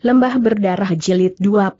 Lembah Berdarah Jilid 26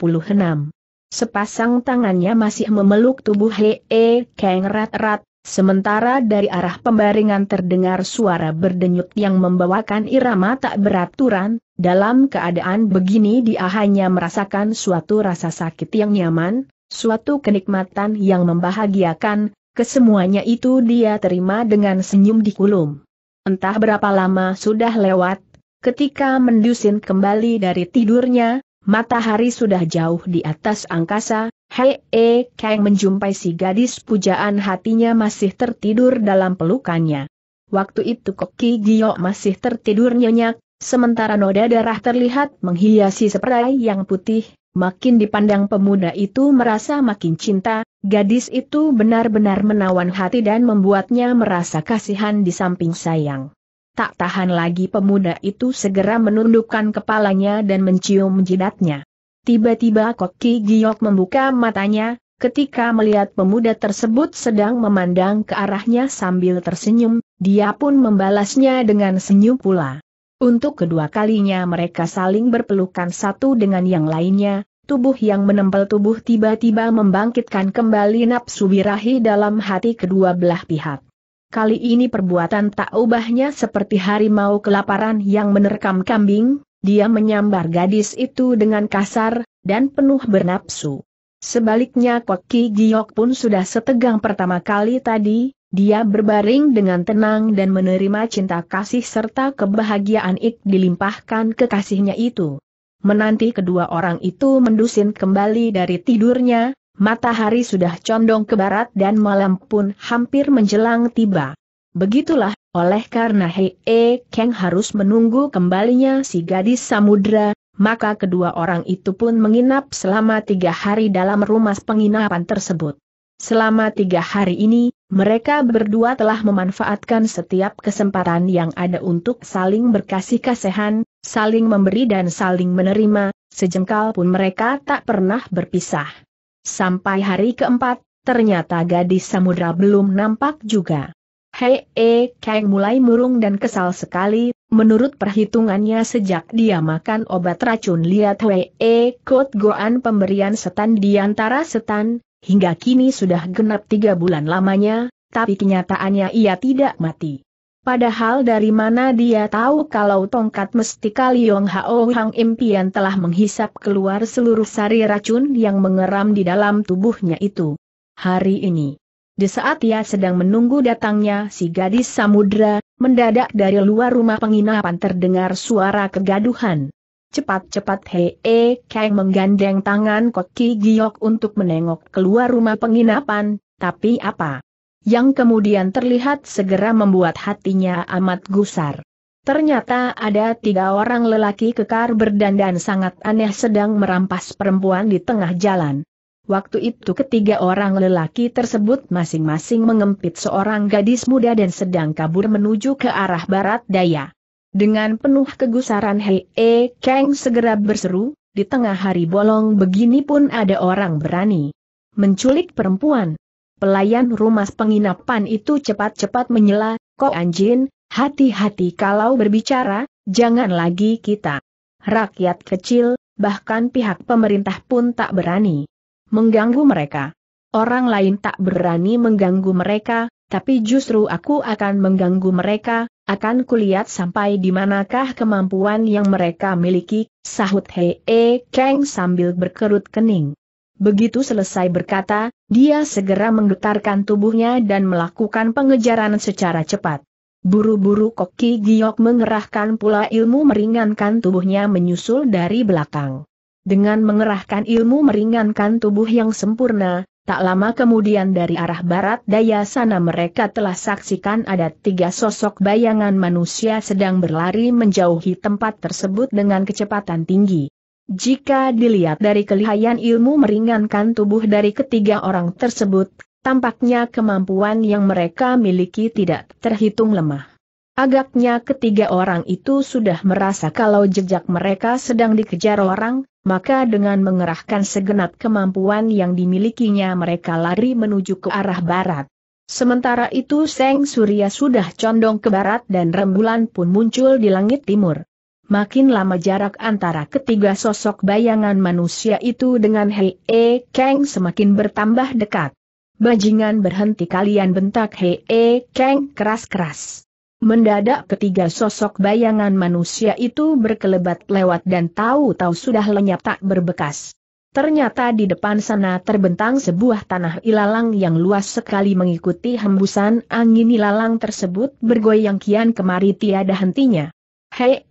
Sepasang tangannya masih memeluk tubuh Hee -he e, Kang rat-rat, sementara dari arah pembaringan terdengar suara berdenyut yang membawakan irama tak beraturan, dalam keadaan begini dia hanya merasakan suatu rasa sakit yang nyaman, suatu kenikmatan yang membahagiakan, kesemuanya itu dia terima dengan senyum di kulum. Entah berapa lama sudah lewat, Ketika mendusin kembali dari tidurnya, matahari sudah jauh di atas angkasa, Hei E Kang menjumpai si gadis pujaan hatinya masih tertidur dalam pelukannya. Waktu itu Koki Gio masih tertidur nyenyak, sementara noda darah terlihat menghiasi seperai yang putih, makin dipandang pemuda itu merasa makin cinta, gadis itu benar-benar menawan hati dan membuatnya merasa kasihan di samping sayang. Tak tahan lagi pemuda itu segera menundukkan kepalanya dan mencium jidatnya. Tiba-tiba Koki Giok membuka matanya, ketika melihat pemuda tersebut sedang memandang ke arahnya sambil tersenyum, dia pun membalasnya dengan senyum pula. Untuk kedua kalinya mereka saling berpelukan satu dengan yang lainnya, tubuh yang menempel tubuh tiba-tiba membangkitkan kembali nafsu birahi dalam hati kedua belah pihak kali ini perbuatan tak ubahnya seperti harimau kelaparan yang menerkam kambing, dia menyambar gadis itu dengan kasar, dan penuh bernapsu. Sebaliknya Koki Giok pun sudah setegang pertama kali tadi, dia berbaring dengan tenang dan menerima cinta kasih serta kebahagiaan ik dilimpahkan kekasihnya itu. Menanti kedua orang itu mendusin kembali dari tidurnya, matahari sudah condong ke barat dan malam pun hampir menjelang tiba. Begitulah, oleh karena Hei e Kang harus menunggu kembalinya si gadis samudra, maka kedua orang itu pun menginap selama tiga hari dalam rumah penginapan tersebut. Selama tiga hari ini, mereka berdua telah memanfaatkan setiap kesempatan yang ada untuk saling berkasih kasihan, saling memberi dan saling menerima, sejengkal pun mereka tak pernah berpisah. Sampai hari keempat, ternyata gadis samudra belum nampak juga. Hei, e, Kang mulai murung dan kesal sekali, menurut perhitungannya sejak dia makan obat racun liat Hei, e, eh, Kot Goan pemberian setan di antara setan, hingga kini sudah genap tiga bulan lamanya, tapi kenyataannya ia tidak mati. Padahal dari mana dia tahu kalau tongkat mestika Liong Hao Hang Impian telah menghisap keluar seluruh sari racun yang mengeram di dalam tubuhnya itu. Hari ini. Di saat ia sedang menunggu datangnya si gadis samudra, mendadak dari luar rumah penginapan terdengar suara kegaduhan. Cepat-cepat Hee Kang menggandeng tangan Koki Giok untuk menengok keluar rumah penginapan, tapi apa? yang kemudian terlihat segera membuat hatinya amat gusar. Ternyata ada tiga orang lelaki kekar berdandan sangat aneh sedang merampas perempuan di tengah jalan. Waktu itu ketiga orang lelaki tersebut masing-masing mengempit seorang gadis muda dan sedang kabur menuju ke arah barat daya. Dengan penuh kegusaran Hei E Kang segera berseru, di tengah hari bolong begini pun ada orang berani menculik perempuan. Pelayan rumah penginapan itu cepat-cepat menyela, kok anjin, hati-hati kalau berbicara, jangan lagi kita. Rakyat kecil, bahkan pihak pemerintah pun tak berani mengganggu mereka. Orang lain tak berani mengganggu mereka, tapi justru aku akan mengganggu mereka, akan kulihat sampai di manakah kemampuan yang mereka miliki, sahut Hei e Kang sambil berkerut kening. Begitu selesai berkata, dia segera menggetarkan tubuhnya dan melakukan pengejaran secara cepat. Buru-buru Koki Giok mengerahkan pula ilmu meringankan tubuhnya menyusul dari belakang. Dengan mengerahkan ilmu meringankan tubuh yang sempurna, tak lama kemudian dari arah barat daya sana mereka telah saksikan ada tiga sosok bayangan manusia sedang berlari menjauhi tempat tersebut dengan kecepatan tinggi. Jika dilihat dari kelihayan ilmu meringankan tubuh dari ketiga orang tersebut, tampaknya kemampuan yang mereka miliki tidak terhitung lemah. Agaknya ketiga orang itu sudah merasa kalau jejak mereka sedang dikejar orang, maka dengan mengerahkan segenap kemampuan yang dimilikinya mereka lari menuju ke arah barat. Sementara itu Seng Surya sudah condong ke barat dan rembulan pun muncul di langit timur. Makin lama jarak antara ketiga sosok bayangan manusia itu dengan Hei E Kang semakin bertambah dekat. Bajingan berhenti kalian bentak Hei E Kang keras-keras. Mendadak ketiga sosok bayangan manusia itu berkelebat lewat dan tahu-tahu sudah lenyap tak berbekas. Ternyata di depan sana terbentang sebuah tanah ilalang yang luas sekali mengikuti hembusan angin ilalang tersebut bergoyang kian kemari tiada hentinya. Hei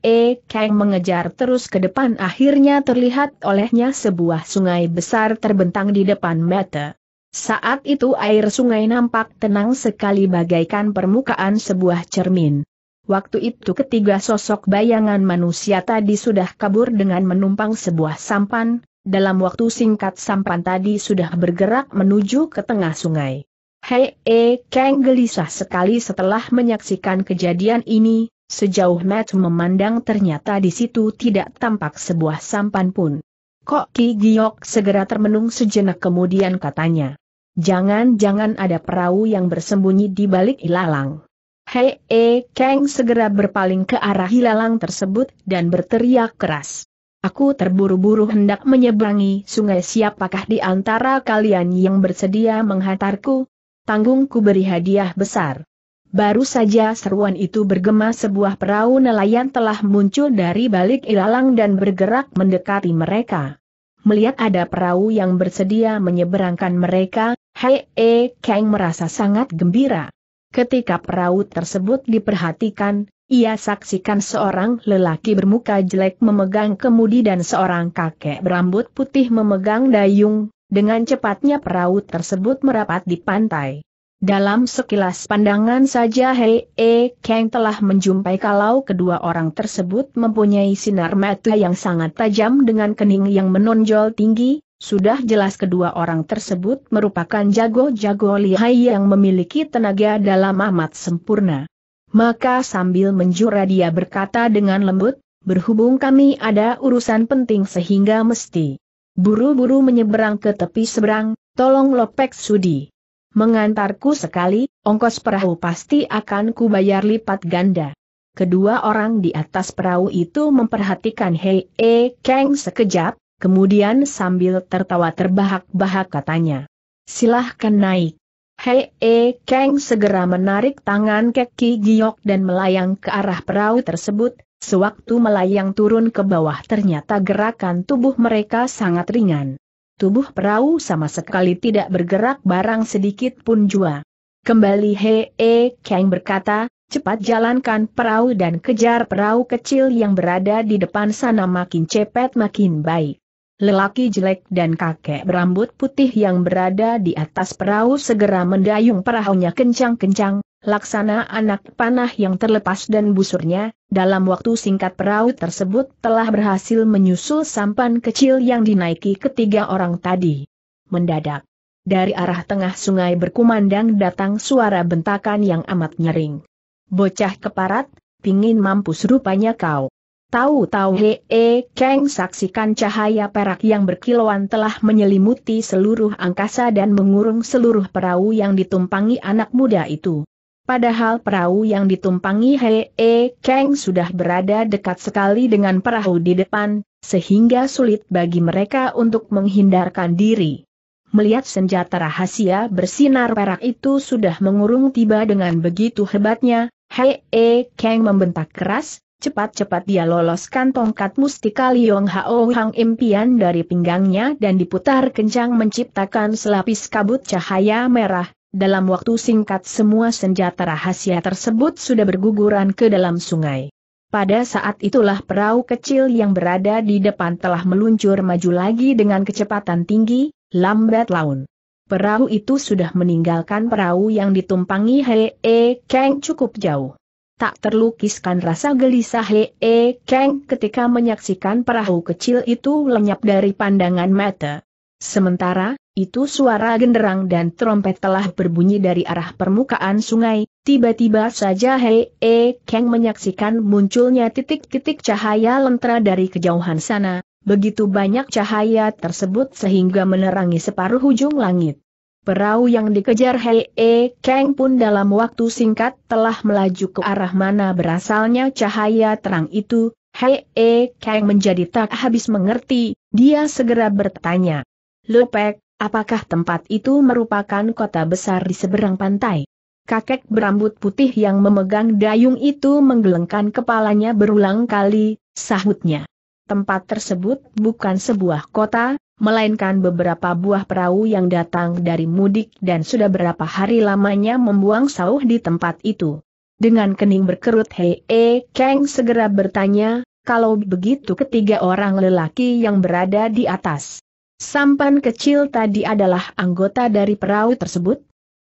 Kang mengejar terus ke depan akhirnya terlihat olehnya sebuah sungai besar terbentang di depan mata. Saat itu air sungai nampak tenang sekali bagaikan permukaan sebuah cermin. Waktu itu ketiga sosok bayangan manusia tadi sudah kabur dengan menumpang sebuah sampan, dalam waktu singkat sampan tadi sudah bergerak menuju ke tengah sungai. Hei, eh, Kang gelisah sekali setelah menyaksikan kejadian ini, Sejauh Matt memandang ternyata di situ tidak tampak sebuah sampan pun. Kok Ki Giok segera termenung sejenak kemudian katanya. Jangan-jangan ada perahu yang bersembunyi di balik ilalang. Hei, e, Kang segera berpaling ke arah ilalang tersebut dan berteriak keras. Aku terburu-buru hendak menyeberangi sungai siapakah di antara kalian yang bersedia menghantarku? Tanggungku beri hadiah besar. Baru saja seruan itu bergema sebuah perahu nelayan telah muncul dari balik ilalang dan bergerak mendekati mereka. Melihat ada perahu yang bersedia menyeberangkan mereka, Hei E Kang merasa sangat gembira. Ketika perahu tersebut diperhatikan, ia saksikan seorang lelaki bermuka jelek memegang kemudi dan seorang kakek berambut putih memegang dayung, dengan cepatnya perahu tersebut merapat di pantai. Dalam sekilas pandangan saja Hei E Kang telah menjumpai kalau kedua orang tersebut mempunyai sinar mata yang sangat tajam dengan kening yang menonjol tinggi, sudah jelas kedua orang tersebut merupakan jago-jago lihai yang memiliki tenaga dalam amat sempurna. Maka sambil menjura dia berkata dengan lembut, berhubung kami ada urusan penting sehingga mesti buru-buru menyeberang ke tepi seberang, tolong lopek sudi. Mengantarku sekali, ongkos perahu pasti akan kubayar lipat ganda. Kedua orang di atas perahu itu memperhatikan Hei E eh, Kang sekejap, kemudian sambil tertawa terbahak-bahak katanya. Silahkan naik. Hei E eh, Kang segera menarik tangan keki giok dan melayang ke arah perahu tersebut, sewaktu melayang turun ke bawah ternyata gerakan tubuh mereka sangat ringan. Tubuh perahu sama sekali tidak bergerak barang sedikit pun jua. Kembali Hee E Kang berkata, cepat jalankan perahu dan kejar perahu kecil yang berada di depan sana makin cepat makin baik. Lelaki jelek dan kakek berambut putih yang berada di atas perahu segera mendayung perahunya kencang-kencang, Laksana anak panah yang terlepas dan busurnya, dalam waktu singkat perahu tersebut telah berhasil menyusul sampan kecil yang dinaiki ketiga orang tadi. Mendadak, dari arah tengah sungai berkumandang datang suara bentakan yang amat nyering. Bocah keparat, pingin mampus rupanya kau. Tahu-tahu hee keng saksikan cahaya perak yang berkilauan telah menyelimuti seluruh angkasa dan mengurung seluruh perahu yang ditumpangi anak muda itu. Padahal perahu yang ditumpangi Hei -e Kang sudah berada dekat sekali dengan perahu di depan, sehingga sulit bagi mereka untuk menghindarkan diri. Melihat senjata rahasia bersinar perak itu sudah mengurung tiba dengan begitu hebatnya, Hei -e Kang membentak keras, Cepat-cepat dia loloskan tongkat mustika Liong Hao Hang impian dari pinggangnya dan diputar kencang menciptakan selapis kabut cahaya merah, dalam waktu singkat semua senjata rahasia tersebut sudah berguguran ke dalam sungai. Pada saat itulah perahu kecil yang berada di depan telah meluncur maju lagi dengan kecepatan tinggi, lambat laun. Perahu itu sudah meninggalkan perahu yang ditumpangi Hee Kang cukup jauh. Tak terlukiskan rasa gelisah Hee Kang ketika menyaksikan perahu kecil itu lenyap dari pandangan mata. Sementara, itu suara genderang dan trompet telah berbunyi dari arah permukaan sungai, tiba-tiba saja Hei E Kang menyaksikan munculnya titik-titik cahaya lentera dari kejauhan sana, begitu banyak cahaya tersebut sehingga menerangi separuh ujung langit. Perahu yang dikejar Hei E Kang pun dalam waktu singkat telah melaju ke arah mana berasalnya cahaya terang itu, Hei E Kang menjadi tak habis mengerti, dia segera bertanya. Lepek, Apakah tempat itu merupakan kota besar di seberang pantai? Kakek berambut putih yang memegang dayung itu menggelengkan kepalanya berulang kali, sahutnya. Tempat tersebut bukan sebuah kota, melainkan beberapa buah perahu yang datang dari mudik dan sudah berapa hari lamanya membuang sauh di tempat itu. Dengan kening berkerut Hei e, eh, Kang segera bertanya, kalau begitu ketiga orang lelaki yang berada di atas Sampan kecil tadi adalah anggota dari perahu tersebut?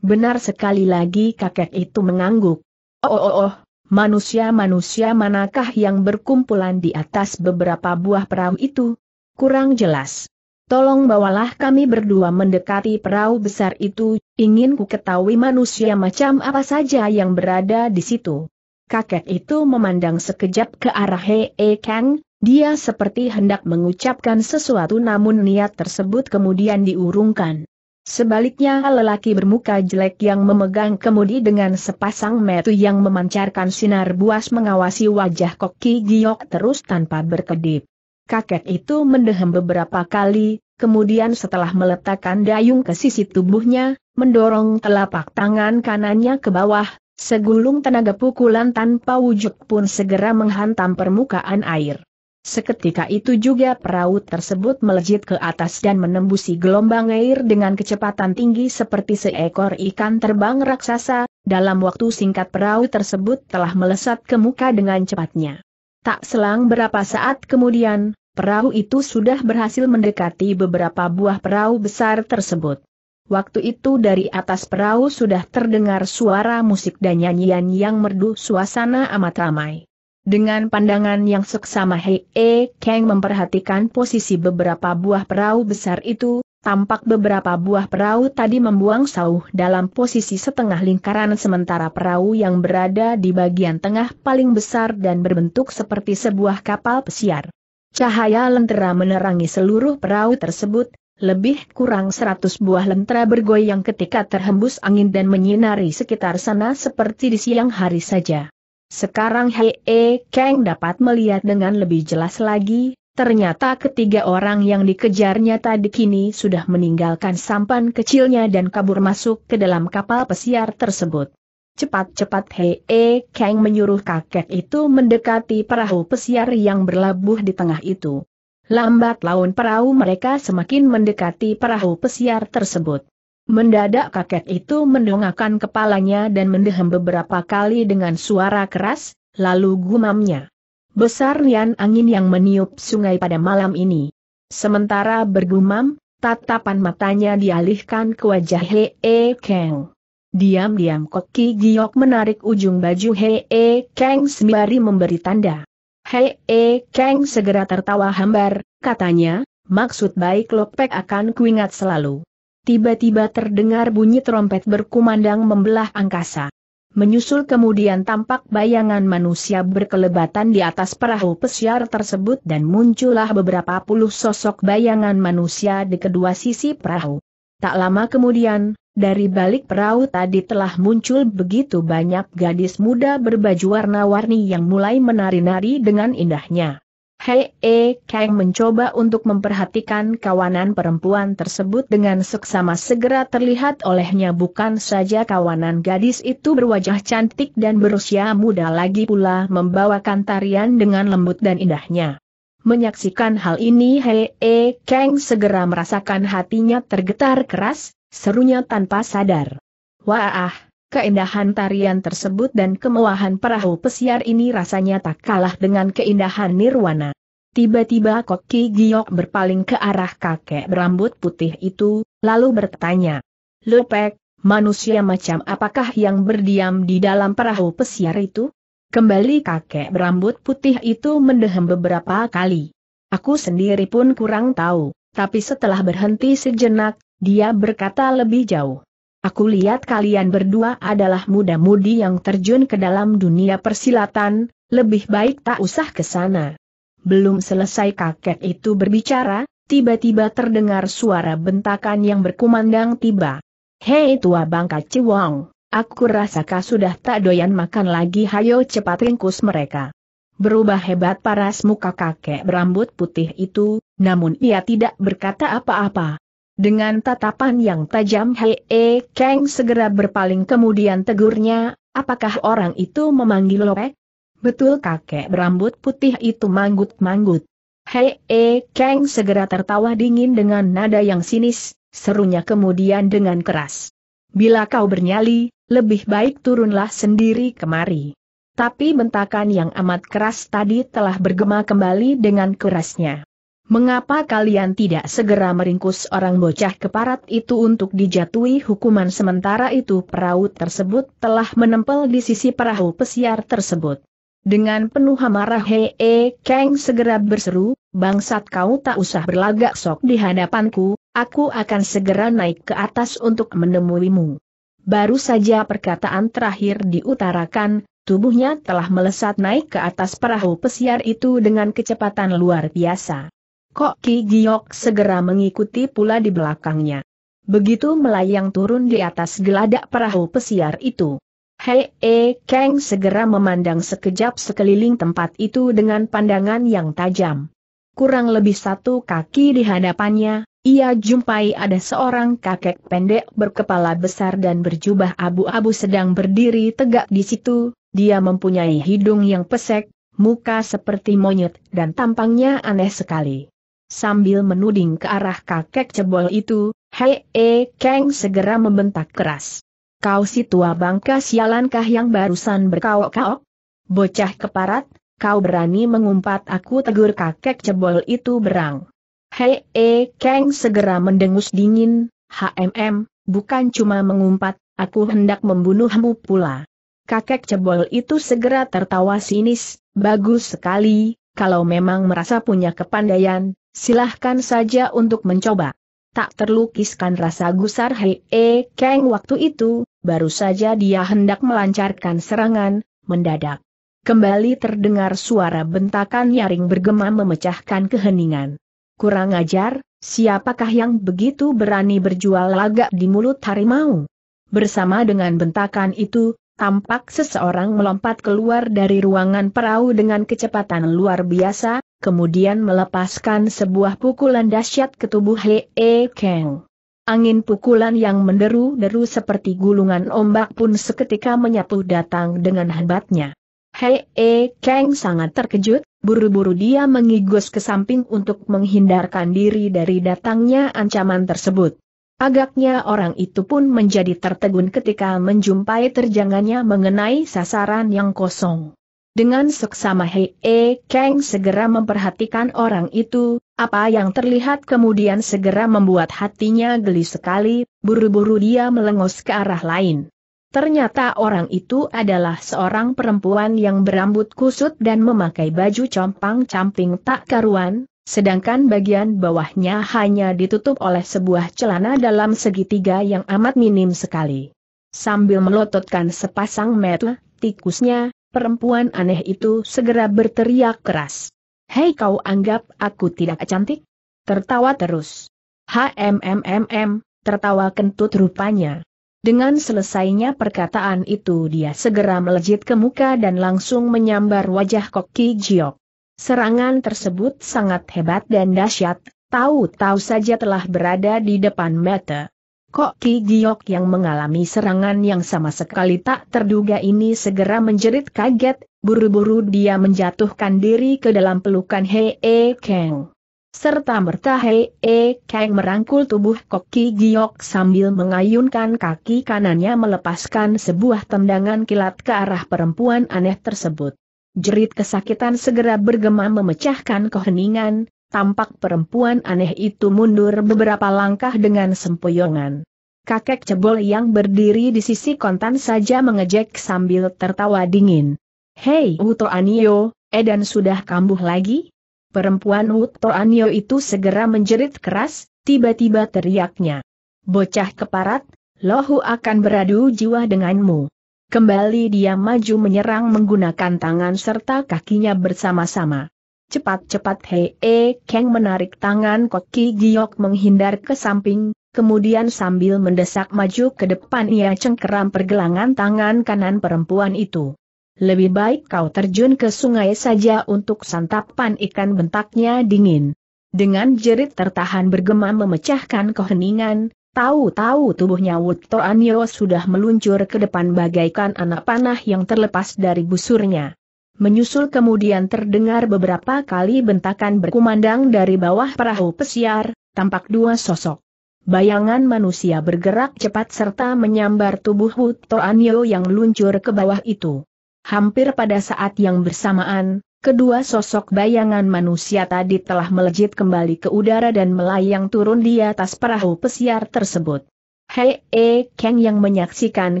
Benar sekali lagi kakek itu mengangguk. Oh oh oh, manusia-manusia oh. manakah yang berkumpulan di atas beberapa buah perahu itu? Kurang jelas. Tolong bawalah kami berdua mendekati perahu besar itu, ingin ku ketahui manusia macam apa saja yang berada di situ. Kakek itu memandang sekejap ke arah Hei e Kang, dia seperti hendak mengucapkan sesuatu namun niat tersebut kemudian diurungkan. Sebaliknya lelaki bermuka jelek yang memegang kemudi dengan sepasang metu yang memancarkan sinar buas mengawasi wajah koki giok terus tanpa berkedip. Kakek itu mendehem beberapa kali, kemudian setelah meletakkan dayung ke sisi tubuhnya, mendorong telapak tangan kanannya ke bawah, segulung tenaga pukulan tanpa wujud pun segera menghantam permukaan air. Seketika itu juga perahu tersebut melejit ke atas dan menembusi gelombang air dengan kecepatan tinggi seperti seekor ikan terbang raksasa, dalam waktu singkat perahu tersebut telah melesat ke muka dengan cepatnya. Tak selang berapa saat kemudian, perahu itu sudah berhasil mendekati beberapa buah perahu besar tersebut. Waktu itu dari atas perahu sudah terdengar suara musik dan nyanyian yang merdu suasana amat ramai. Dengan pandangan yang seksama Hei E Kang memperhatikan posisi beberapa buah perahu besar itu, tampak beberapa buah perahu tadi membuang sauh dalam posisi setengah lingkaran sementara perahu yang berada di bagian tengah paling besar dan berbentuk seperti sebuah kapal pesiar. Cahaya lentera menerangi seluruh perahu tersebut, lebih kurang seratus buah lentera bergoyang ketika terhembus angin dan menyinari sekitar sana seperti di siang hari saja. Sekarang Hee Kang dapat melihat dengan lebih jelas lagi, ternyata ketiga orang yang dikejarnya tadi kini sudah meninggalkan sampan kecilnya dan kabur masuk ke dalam kapal pesiar tersebut. Cepat-cepat Hee Kang menyuruh kakek itu mendekati perahu pesiar yang berlabuh di tengah itu. Lambat laun perahu mereka semakin mendekati perahu pesiar tersebut. Mendadak kakek itu mendongakkan kepalanya dan mendehem beberapa kali dengan suara keras, lalu gumamnya. Besar nian angin yang meniup sungai pada malam ini. Sementara bergumam, tatapan matanya dialihkan ke wajah Hee Kang. Diam-diam Koki Giok menarik ujung baju Hee Kang sembari memberi tanda. Hee Kang segera tertawa hambar, katanya, maksud baik Lopek akan kuingat selalu tiba-tiba terdengar bunyi trompet berkumandang membelah angkasa. Menyusul kemudian tampak bayangan manusia berkelebatan di atas perahu pesiar tersebut dan muncullah beberapa puluh sosok bayangan manusia di kedua sisi perahu. Tak lama kemudian, dari balik perahu tadi telah muncul begitu banyak gadis muda berbaju warna-warni yang mulai menari-nari dengan indahnya. Hei E eh, Kang mencoba untuk memperhatikan kawanan perempuan tersebut dengan seksama segera terlihat olehnya bukan saja kawanan gadis itu berwajah cantik dan berusia muda lagi pula membawakan tarian dengan lembut dan indahnya. Menyaksikan hal ini Hei E eh, Kang segera merasakan hatinya tergetar keras, serunya tanpa sadar. Wah, ah. Keindahan tarian tersebut dan kemewahan perahu pesiar ini rasanya tak kalah dengan keindahan nirwana. Tiba-tiba Koki Giok berpaling ke arah kakek berambut putih itu, lalu bertanya. Lepek, manusia macam apakah yang berdiam di dalam perahu pesiar itu? Kembali kakek berambut putih itu mendehem beberapa kali. Aku sendiri pun kurang tahu, tapi setelah berhenti sejenak, dia berkata lebih jauh. Aku lihat kalian berdua adalah muda-mudi yang terjun ke dalam dunia persilatan, lebih baik tak usah ke sana. Belum selesai kakek itu berbicara, tiba-tiba terdengar suara bentakan yang berkumandang tiba. Hei tua bangka Ciwong, aku rasa kau sudah tak doyan makan lagi hayo cepat ringkus mereka. Berubah hebat paras muka kakek berambut putih itu, namun ia tidak berkata apa-apa. Dengan tatapan yang tajam Hei e, Kang segera berpaling kemudian tegurnya, apakah orang itu memanggil Lope? Betul kakek berambut putih itu manggut-manggut. Hei e, Kang segera tertawa dingin dengan nada yang sinis, serunya kemudian dengan keras. Bila kau bernyali, lebih baik turunlah sendiri kemari. Tapi bentakan yang amat keras tadi telah bergema kembali dengan kerasnya. Mengapa kalian tidak segera meringkus orang bocah keparat itu untuk dijatuhi hukuman sementara itu perahu tersebut telah menempel di sisi perahu pesiar tersebut. Dengan penuh amarah Hee -he, Kang segera berseru, bangsat kau tak usah berlagak sok di hadapanku, aku akan segera naik ke atas untuk menemuimu. Baru saja perkataan terakhir diutarakan, tubuhnya telah melesat naik ke atas perahu pesiar itu dengan kecepatan luar biasa. Kok Ki Giok segera mengikuti pula di belakangnya. Begitu melayang turun di atas geladak perahu pesiar itu. Hei E eh, Kang segera memandang sekejap sekeliling tempat itu dengan pandangan yang tajam. Kurang lebih satu kaki di hadapannya, ia jumpai ada seorang kakek pendek berkepala besar dan berjubah abu-abu sedang berdiri tegak di situ, dia mempunyai hidung yang pesek, muka seperti monyet dan tampangnya aneh sekali. Sambil menuding ke arah kakek cebol itu, Hei E Kang segera membentak keras. Kau si tua bangka sialankah yang barusan berkaok-kaok? Bocah keparat, kau berani mengumpat aku tegur kakek cebol itu berang. Hei E Kang segera mendengus dingin, HMM, bukan cuma mengumpat, aku hendak membunuhmu pula. Kakek cebol itu segera tertawa sinis, bagus sekali, kalau memang merasa punya kepandaian, Silahkan saja untuk mencoba. Tak terlukiskan rasa gusar Hei E Kang waktu itu, baru saja dia hendak melancarkan serangan, mendadak. Kembali terdengar suara bentakan nyaring bergema memecahkan keheningan. Kurang ajar, siapakah yang begitu berani berjual lagak di mulut harimau? Bersama dengan bentakan itu, tampak seseorang melompat keluar dari ruangan perahu dengan kecepatan luar biasa, kemudian melepaskan sebuah pukulan dahsyat ke tubuh Hee E Kang. Angin pukulan yang menderu-deru seperti gulungan ombak pun seketika menyapu datang dengan hebatnya. Hee E Kang sangat terkejut, buru-buru dia mengigus ke samping untuk menghindarkan diri dari datangnya ancaman tersebut. Agaknya orang itu pun menjadi tertegun ketika menjumpai terjangannya mengenai sasaran yang kosong. Dengan seksama Hei E Kang segera memperhatikan orang itu, apa yang terlihat kemudian segera membuat hatinya geli sekali, buru-buru dia melengos ke arah lain. Ternyata orang itu adalah seorang perempuan yang berambut kusut dan memakai baju compang-camping tak karuan, sedangkan bagian bawahnya hanya ditutup oleh sebuah celana dalam segitiga yang amat minim sekali. Sambil melototkan sepasang mata, tikusnya, perempuan aneh itu segera berteriak keras. Hei kau anggap aku tidak cantik? Tertawa terus. HMMMM, tertawa kentut rupanya. Dengan selesainya perkataan itu dia segera melejit ke muka dan langsung menyambar wajah Koki Jiok. Serangan tersebut sangat hebat dan dahsyat, tahu-tahu saja telah berada di depan mata. Kok Ki Giok yang mengalami serangan yang sama sekali tak terduga ini segera menjerit kaget, buru-buru dia menjatuhkan diri ke dalam pelukan Hei -e Kang. Serta merta Hei -e Kang merangkul tubuh Kok Ki Giok sambil mengayunkan kaki kanannya melepaskan sebuah tendangan kilat ke arah perempuan aneh tersebut. Jerit kesakitan segera bergema memecahkan keheningan, tampak perempuan aneh itu mundur beberapa langkah dengan sempoyongan. Kakek cebol yang berdiri di sisi kontan saja mengejek sambil tertawa dingin. Hei Uto Anio, Edan sudah kambuh lagi? Perempuan Uto Anio itu segera menjerit keras, tiba-tiba teriaknya. Bocah keparat, lohu akan beradu jiwa denganmu. Kembali dia maju menyerang menggunakan tangan serta kakinya bersama-sama. Cepat-cepat Hei e keng Kang menarik tangan Koki Giok menghindar ke samping, kemudian sambil mendesak maju ke depan ia cengkeram pergelangan tangan kanan perempuan itu. Lebih baik kau terjun ke sungai saja untuk santapan ikan bentaknya dingin. Dengan jerit tertahan bergema memecahkan keheningan, Tahu-tahu tubuhnya Wut Anio sudah meluncur ke depan bagaikan anak panah yang terlepas dari busurnya. Menyusul kemudian terdengar beberapa kali bentakan berkumandang dari bawah perahu pesiar, tampak dua sosok. Bayangan manusia bergerak cepat serta menyambar tubuh Wut Anio yang luncur ke bawah itu. Hampir pada saat yang bersamaan, Kedua sosok bayangan manusia tadi telah melejit kembali ke udara dan melayang turun di atas perahu pesiar tersebut. Hei E Kang yang menyaksikan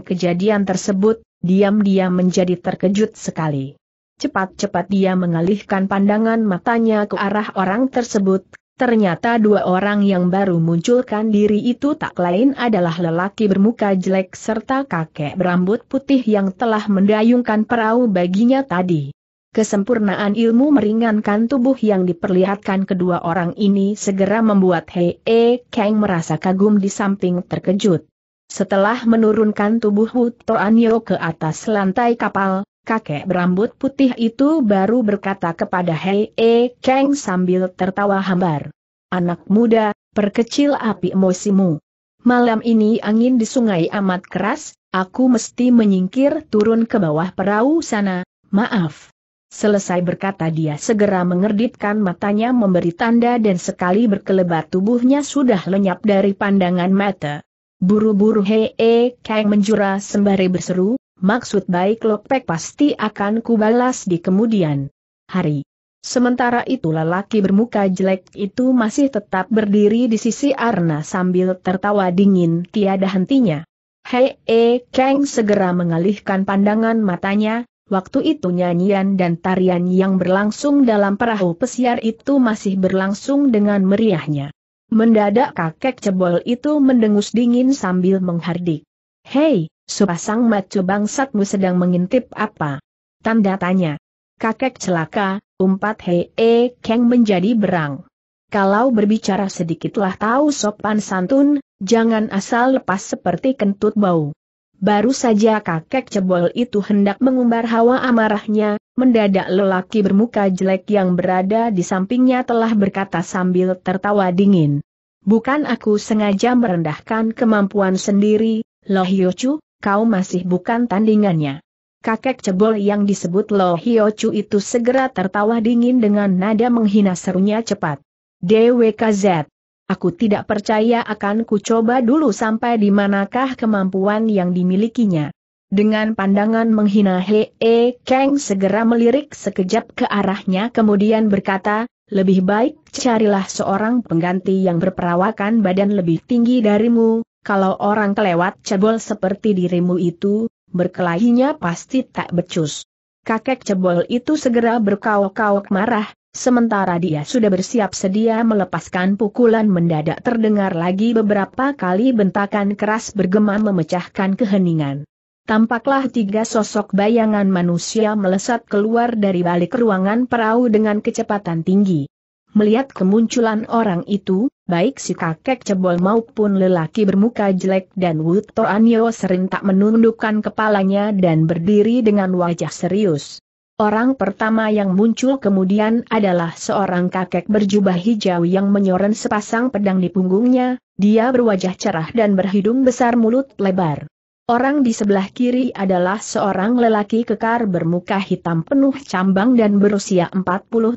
kejadian tersebut, diam-diam menjadi terkejut sekali. Cepat-cepat dia mengalihkan pandangan matanya ke arah orang tersebut, ternyata dua orang yang baru munculkan diri itu tak lain adalah lelaki bermuka jelek serta kakek berambut putih yang telah mendayungkan perahu baginya tadi. Kesempurnaan ilmu meringankan tubuh yang diperlihatkan kedua orang ini segera membuat Hei E Kang merasa kagum di samping terkejut. Setelah menurunkan tubuh Wu Toanyo ke atas lantai kapal, kakek berambut putih itu baru berkata kepada Hei E Kang sambil tertawa hambar. Anak muda, perkecil api emosimu. Malam ini angin di sungai amat keras, aku mesti menyingkir turun ke bawah perahu sana, maaf. Selesai berkata dia segera mengerdipkan matanya memberi tanda dan sekali berkelebat tubuhnya sudah lenyap dari pandangan mata. Buru-buru hee Kang menjura sembari berseru, maksud baik lopek pasti akan kubalas di kemudian hari. Sementara itu lelaki bermuka jelek itu masih tetap berdiri di sisi Arna sambil tertawa dingin tiada hentinya. Hei, Kang segera mengalihkan pandangan matanya, Waktu itu nyanyian dan tarian yang berlangsung dalam perahu pesiar itu masih berlangsung dengan meriahnya. Mendadak kakek cebol itu mendengus dingin sambil menghardik. Hei, sepasang macu bangsatmu sedang mengintip apa? Tanda tanya. Kakek celaka, umpat hee keng menjadi berang. Kalau berbicara sedikitlah tahu sopan santun, jangan asal lepas seperti kentut bau. Baru saja kakek cebol itu hendak mengumbar hawa amarahnya, mendadak lelaki bermuka jelek yang berada di sampingnya telah berkata sambil tertawa dingin. Bukan aku sengaja merendahkan kemampuan sendiri, Lo Hiochu, kau masih bukan tandingannya. Kakek cebol yang disebut Lo Hiochu itu segera tertawa dingin dengan nada menghina serunya cepat. DWKZ Aku tidak percaya akan ku coba dulu sampai di manakah kemampuan yang dimilikinya. Dengan pandangan menghina Hee E Kang segera melirik sekejap ke arahnya kemudian berkata, lebih baik carilah seorang pengganti yang berperawakan badan lebih tinggi darimu, kalau orang kelewat cebol seperti dirimu itu, berkelahinya pasti tak becus. Kakek cebol itu segera berkaok-kaok marah, Sementara dia sudah bersiap sedia melepaskan pukulan mendadak terdengar lagi beberapa kali bentakan keras bergema memecahkan keheningan. Tampaklah tiga sosok bayangan manusia melesat keluar dari balik ruangan perahu dengan kecepatan tinggi. Melihat kemunculan orang itu, baik si kakek cebol maupun lelaki bermuka jelek dan Wut sering tak menundukkan kepalanya dan berdiri dengan wajah serius. Orang pertama yang muncul kemudian adalah seorang kakek berjubah hijau yang menyoren sepasang pedang di punggungnya, dia berwajah cerah dan berhidung besar mulut lebar. Orang di sebelah kiri adalah seorang lelaki kekar bermuka hitam penuh cambang dan berusia 40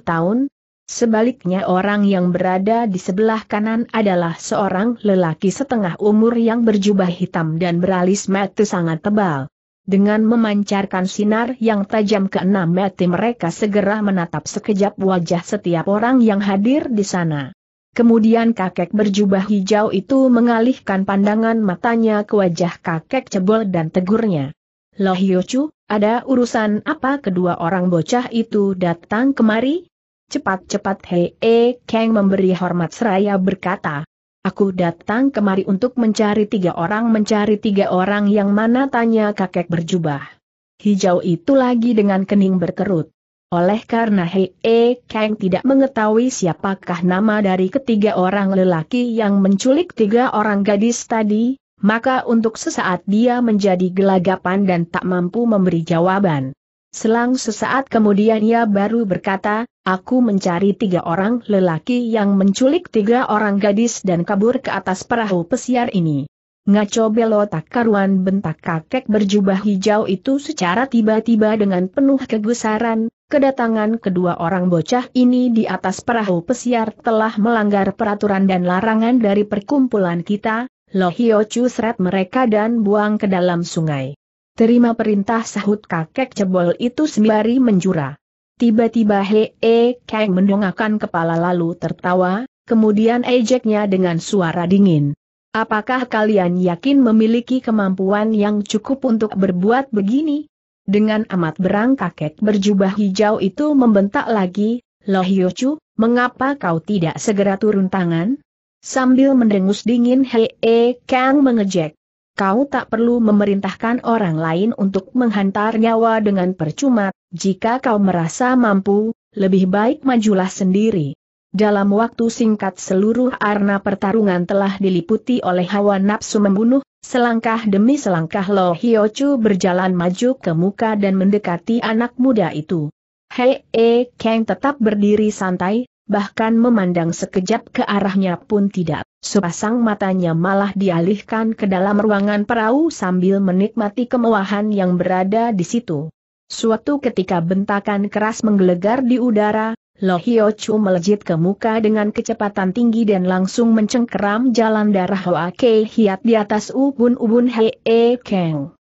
tahun. Sebaliknya orang yang berada di sebelah kanan adalah seorang lelaki setengah umur yang berjubah hitam dan beralis mata sangat tebal. Dengan memancarkan sinar yang tajam ke enam mati mereka segera menatap sekejap wajah setiap orang yang hadir di sana. Kemudian kakek berjubah hijau itu mengalihkan pandangan matanya ke wajah kakek cebol dan tegurnya. Loh Yochu, ada urusan apa kedua orang bocah itu datang kemari? Cepat-cepat Hei e Kang memberi hormat seraya berkata. Aku datang kemari untuk mencari tiga orang mencari tiga orang yang mana tanya kakek berjubah. Hijau itu lagi dengan kening berkerut. Oleh karena Hei e Kang tidak mengetahui siapakah nama dari ketiga orang lelaki yang menculik tiga orang gadis tadi, maka untuk sesaat dia menjadi gelagapan dan tak mampu memberi jawaban. Selang sesaat kemudian ia baru berkata, Aku mencari tiga orang lelaki yang menculik tiga orang gadis dan kabur ke atas perahu pesiar ini. Ngaco belo tak karuan bentak kakek berjubah hijau itu secara tiba-tiba dengan penuh kegusaran, kedatangan kedua orang bocah ini di atas perahu pesiar telah melanggar peraturan dan larangan dari perkumpulan kita, Lohio Chu seret mereka dan buang ke dalam sungai. Terima perintah sahut kakek cebol itu sembari menjura. Tiba-tiba E Kang mendongakkan kepala lalu tertawa, kemudian ejeknya dengan suara dingin. Apakah kalian yakin memiliki kemampuan yang cukup untuk berbuat begini? Dengan amat berang kakek berjubah hijau itu membentak lagi, Loh Yochu, mengapa kau tidak segera turun tangan? Sambil mendengus dingin E Kang mengejek. Kau tak perlu memerintahkan orang lain untuk menghantar nyawa dengan percuma, jika kau merasa mampu, lebih baik majulah sendiri. Dalam waktu singkat seluruh arena pertarungan telah diliputi oleh hawa nafsu membunuh, selangkah demi selangkah Lo Hiochu berjalan maju ke muka dan mendekati anak muda itu. Hei, e, eh, Kang tetap berdiri santai, bahkan memandang sekejap ke arahnya pun tidak. Sepasang matanya malah dialihkan ke dalam ruangan perahu sambil menikmati kemewahan yang berada di situ. Suatu ketika bentakan keras menggelegar di udara, Lo Hio Chu melejit ke muka dengan kecepatan tinggi dan langsung mencengkeram jalan darah Hoa Kei Hiat di atas ubun-ubun Hei E Kang.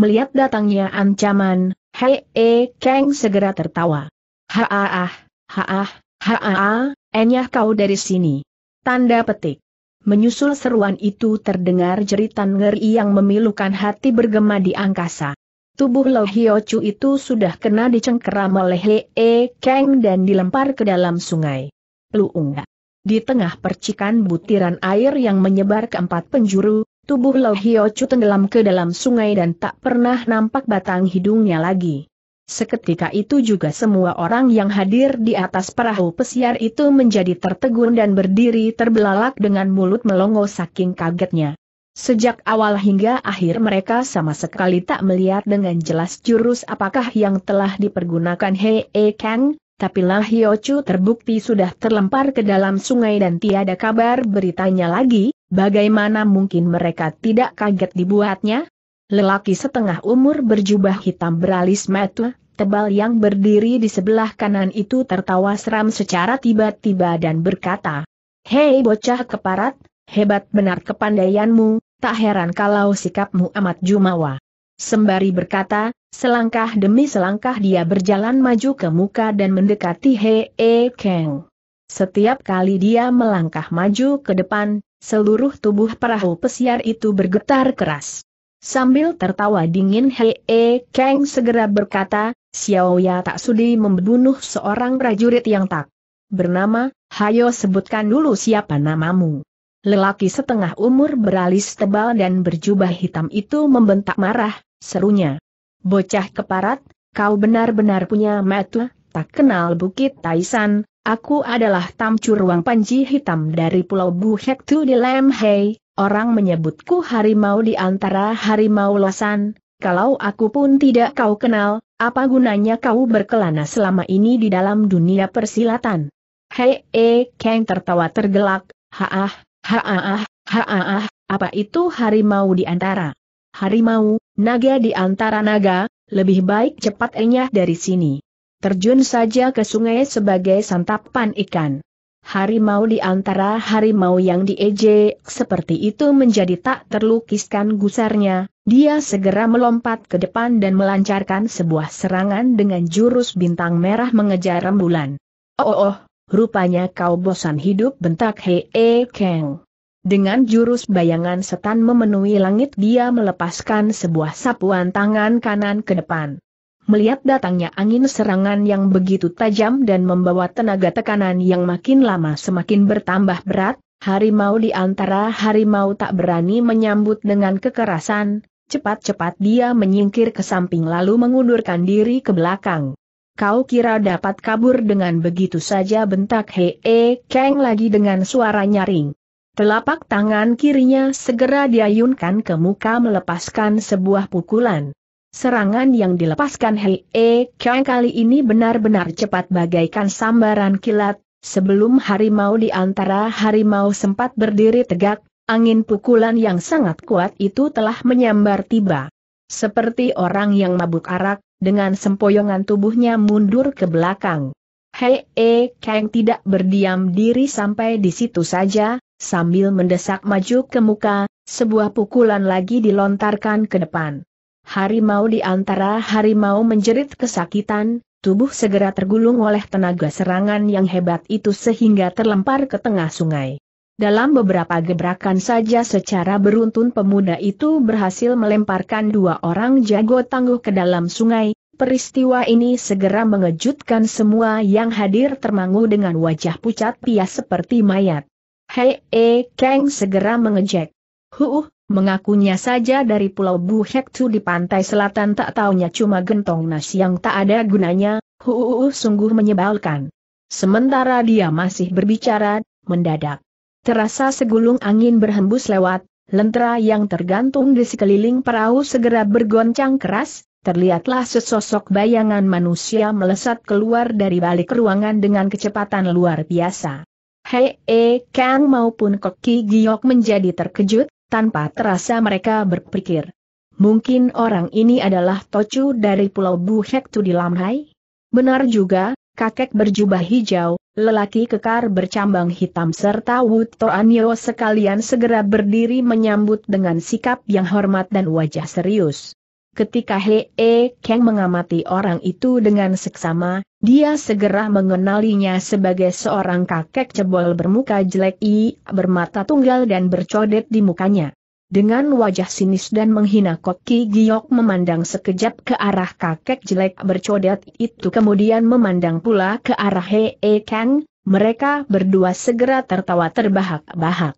Melihat datangnya ancaman, Hei E Kang segera tertawa. Haah, haah, Haa, enyah kau dari sini. Tanda petik. Menyusul seruan itu terdengar jeritan ngeri yang memilukan hati bergema di angkasa. Tubuh Lo Chu itu sudah kena dicengkeram oleh E Kang dan dilempar ke dalam sungai. Luungga. Di tengah percikan butiran air yang menyebar ke empat penjuru, tubuh Lo Chu tenggelam ke dalam sungai dan tak pernah nampak batang hidungnya lagi. Seketika itu juga semua orang yang hadir di atas perahu pesiar itu menjadi tertegun dan berdiri terbelalak dengan mulut melongo saking kagetnya. Sejak awal hingga akhir mereka sama sekali tak melihat dengan jelas jurus apakah yang telah dipergunakan Hei e Kang, tapi Lah Chu terbukti sudah terlempar ke dalam sungai dan tiada kabar beritanya lagi, bagaimana mungkin mereka tidak kaget dibuatnya? Lelaki setengah umur berjubah hitam beralis metu, tebal yang berdiri di sebelah kanan itu tertawa seram secara tiba-tiba dan berkata, Hei bocah keparat, hebat benar kepandaianmu, tak heran kalau sikapmu amat jumawa. Sembari berkata, selangkah demi selangkah dia berjalan maju ke muka dan mendekati Hei e Keng. Setiap kali dia melangkah maju ke depan, seluruh tubuh perahu pesiar itu bergetar keras. Sambil tertawa dingin Hei e Kang segera berkata, Xiao Ya tak sudi membunuh seorang prajurit yang tak bernama, hayo sebutkan dulu siapa namamu. Lelaki setengah umur beralis tebal dan berjubah hitam itu membentak marah, serunya. Bocah keparat, kau benar-benar punya metu, tak kenal Bukit Taisan, aku adalah tamcur Ruang Panji Hitam dari Pulau Buhektu di Lemhei, Orang menyebutku harimau di antara harimau lasan. kalau aku pun tidak kau kenal, apa gunanya kau berkelana selama ini di dalam dunia persilatan? Hei, eh, Kang tertawa tergelak, haah, haah, haah, apa itu harimau di antara? Harimau, naga di antara naga, lebih baik cepat enyah dari sini. Terjun saja ke sungai sebagai santapan ikan. Harimau di antara harimau yang diejek seperti itu menjadi tak terlukiskan gusarnya, dia segera melompat ke depan dan melancarkan sebuah serangan dengan jurus bintang merah mengejar rembulan. Oh, oh, oh rupanya kau bosan hidup bentak Hee -he e, Kang. Dengan jurus bayangan setan memenuhi langit dia melepaskan sebuah sapuan tangan kanan ke depan. Melihat datangnya angin serangan yang begitu tajam dan membawa tenaga tekanan yang makin lama semakin bertambah berat, harimau di antara harimau tak berani menyambut dengan kekerasan, cepat-cepat dia menyingkir ke samping lalu mengundurkan diri ke belakang. Kau kira dapat kabur dengan begitu saja bentak Hee keng lagi dengan suara nyaring. Telapak tangan kirinya segera diayunkan ke muka melepaskan sebuah pukulan. Serangan yang dilepaskan Hei E Kyang kali ini benar-benar cepat bagaikan sambaran kilat, sebelum harimau di antara harimau sempat berdiri tegak, angin pukulan yang sangat kuat itu telah menyambar tiba. Seperti orang yang mabuk arak, dengan sempoyongan tubuhnya mundur ke belakang. Hei E Kyang tidak berdiam diri sampai di situ saja, sambil mendesak maju ke muka, sebuah pukulan lagi dilontarkan ke depan. Harimau di antara harimau menjerit kesakitan, tubuh segera tergulung oleh tenaga serangan yang hebat itu sehingga terlempar ke tengah sungai. Dalam beberapa gebrakan saja secara beruntun pemuda itu berhasil melemparkan dua orang jago tangguh ke dalam sungai, peristiwa ini segera mengejutkan semua yang hadir termangu dengan wajah pucat pias seperti mayat. Hei, e, Kang segera mengejek. Huh, Mengakunya saja dari pulau Buhektu di pantai selatan tak taunya cuma gentong nasi yang tak ada gunanya, huuuh sungguh menyebalkan. Sementara dia masih berbicara, mendadak. Terasa segulung angin berhembus lewat, lentera yang tergantung di sekeliling perahu segera bergoncang keras, terlihatlah sesosok bayangan manusia melesat keluar dari balik ruangan dengan kecepatan luar biasa. Hei, eh, Kang maupun Koki Giok menjadi terkejut, tanpa terasa mereka berpikir. Mungkin orang ini adalah Tocu dari Pulau Buhek Tu di Lamhai? Benar juga, kakek berjubah hijau, lelaki kekar bercambang hitam serta Wuto Anyo sekalian segera berdiri menyambut dengan sikap yang hormat dan wajah serius. Ketika He E Kang mengamati orang itu dengan seksama, dia segera mengenalinya sebagai seorang kakek cebol bermuka jelek i, bermata tunggal dan bercodet di mukanya. Dengan wajah sinis dan menghina Koki Giok memandang sekejap ke arah kakek jelek bercodet itu kemudian memandang pula ke arah He E Kang, mereka berdua segera tertawa terbahak-bahak.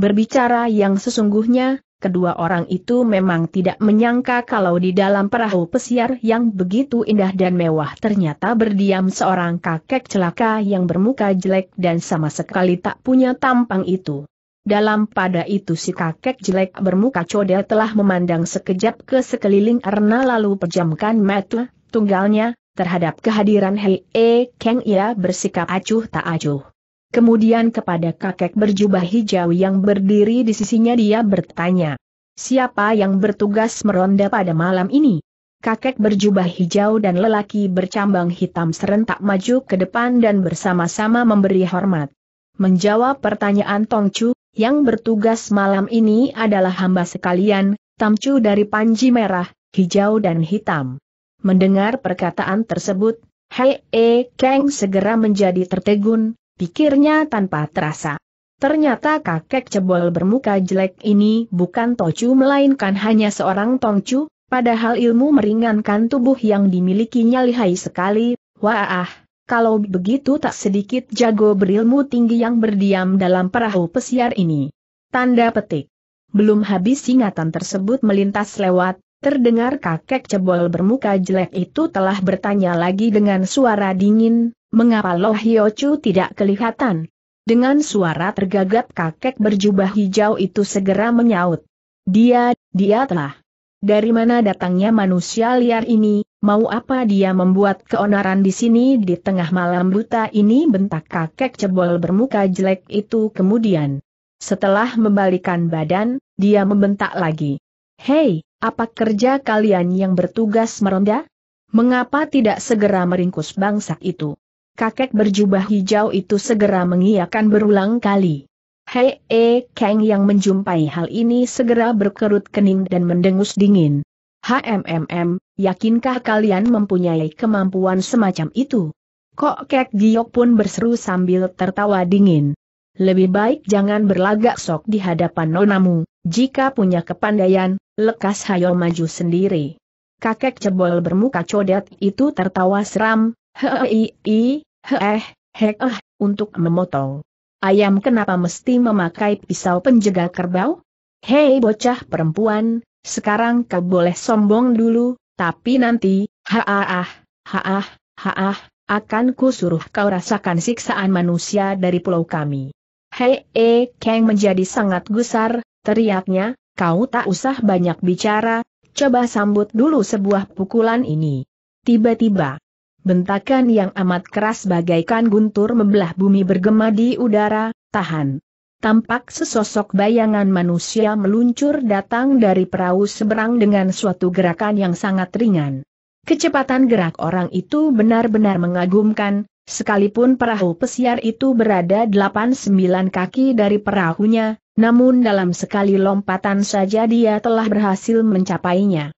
Berbicara yang sesungguhnya, kedua orang itu memang tidak menyangka kalau di dalam perahu pesiar yang begitu indah dan mewah ternyata berdiam seorang kakek celaka yang bermuka jelek dan sama sekali tak punya tampang itu. Dalam pada itu si kakek jelek bermuka codel telah memandang sekejap ke sekeliling arena lalu pejamkan mata, tunggalnya, terhadap kehadiran Hei E Kang ia bersikap acuh tak acuh. Kemudian kepada kakek berjubah hijau yang berdiri di sisinya dia bertanya. Siapa yang bertugas meronda pada malam ini? Kakek berjubah hijau dan lelaki bercambang hitam serentak maju ke depan dan bersama-sama memberi hormat. Menjawab pertanyaan Tongcu, yang bertugas malam ini adalah hamba sekalian, Tamcu dari Panji Merah, Hijau dan Hitam. Mendengar perkataan tersebut, Hei E eh, Kang segera menjadi tertegun, pikirnya tanpa terasa. Ternyata kakek cebol bermuka jelek ini bukan Tocu melainkan hanya seorang Tongcu, padahal ilmu meringankan tubuh yang dimilikinya lihai sekali, wah, kalau begitu tak sedikit jago berilmu tinggi yang berdiam dalam perahu pesiar ini. Tanda petik. Belum habis ingatan tersebut melintas lewat, terdengar kakek cebol bermuka jelek itu telah bertanya lagi dengan suara dingin, mengapa Loh Chu tidak kelihatan? Dengan suara tergagap kakek berjubah hijau itu segera menyaut. Dia, dia telah. Dari mana datangnya manusia liar ini, mau apa dia membuat keonaran di sini di tengah malam buta ini bentak kakek cebol bermuka jelek itu kemudian. Setelah membalikan badan, dia membentak lagi. Hei, apa kerja kalian yang bertugas meronda? Mengapa tidak segera meringkus bangsa itu? kakek berjubah hijau itu segera mengiyakan berulang kali. Hei E Kang yang menjumpai hal ini segera berkerut kening dan mendengus dingin. HMMM, yakinkah kalian mempunyai kemampuan semacam itu? Kok kek giok pun berseru sambil tertawa dingin. Lebih baik jangan berlagak sok di hadapan nonamu, jika punya kepandaian, lekas hayo maju sendiri. Kakek cebol bermuka codet itu tertawa seram, hei, Heh, hek eh, untuk memotong. Ayam kenapa mesti memakai pisau penjaga kerbau? Hei bocah perempuan, sekarang kau boleh sombong dulu, tapi nanti, haah, haah, haah, akan ku suruh kau rasakan siksaan manusia dari pulau kami. Hei, eh, Kang menjadi sangat gusar, teriaknya, kau tak usah banyak bicara, coba sambut dulu sebuah pukulan ini. Tiba-tiba, Bentakan yang amat keras bagaikan guntur membelah bumi bergema di udara, tahan. Tampak sesosok bayangan manusia meluncur datang dari perahu seberang dengan suatu gerakan yang sangat ringan. Kecepatan gerak orang itu benar-benar mengagumkan, sekalipun perahu pesiar itu berada 8-9 kaki dari perahunya, namun dalam sekali lompatan saja dia telah berhasil mencapainya.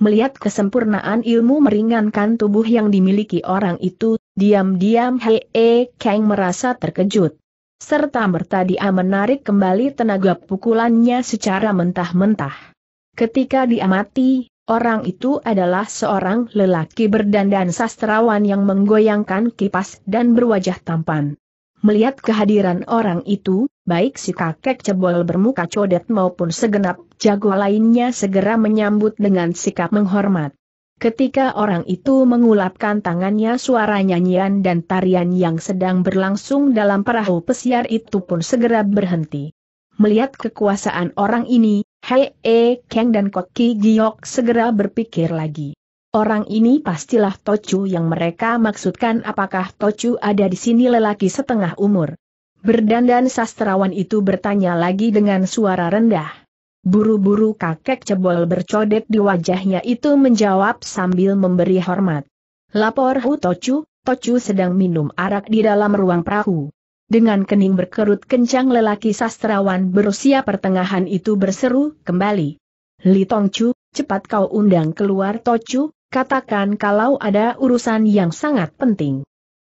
Melihat kesempurnaan ilmu meringankan tubuh yang dimiliki orang itu, diam-diam Hei e Kang merasa terkejut. Serta merta dia menarik kembali tenaga pukulannya secara mentah-mentah. Ketika diamati, orang itu adalah seorang lelaki berdandan sastrawan yang menggoyangkan kipas dan berwajah tampan. Melihat kehadiran orang itu, baik si kakek cebol bermuka codet maupun segenap jago lainnya segera menyambut dengan sikap menghormat. Ketika orang itu mengulapkan tangannya suara nyanyian dan tarian yang sedang berlangsung dalam perahu pesiar itu pun segera berhenti. Melihat kekuasaan orang ini, Hei E Kang dan Koki Giok segera berpikir lagi. Orang ini pastilah Tochu yang mereka maksudkan apakah Tochu ada di sini lelaki setengah umur. Berdandan sastrawan itu bertanya lagi dengan suara rendah. Buru-buru kakek cebol bercodet di wajahnya itu menjawab sambil memberi hormat. Lapor Hu Tochu. Tochu sedang minum arak di dalam ruang perahu. Dengan kening berkerut kencang lelaki sastrawan berusia pertengahan itu berseru kembali. Li Tongcu, cepat kau undang keluar Tochu. katakan kalau ada urusan yang sangat penting.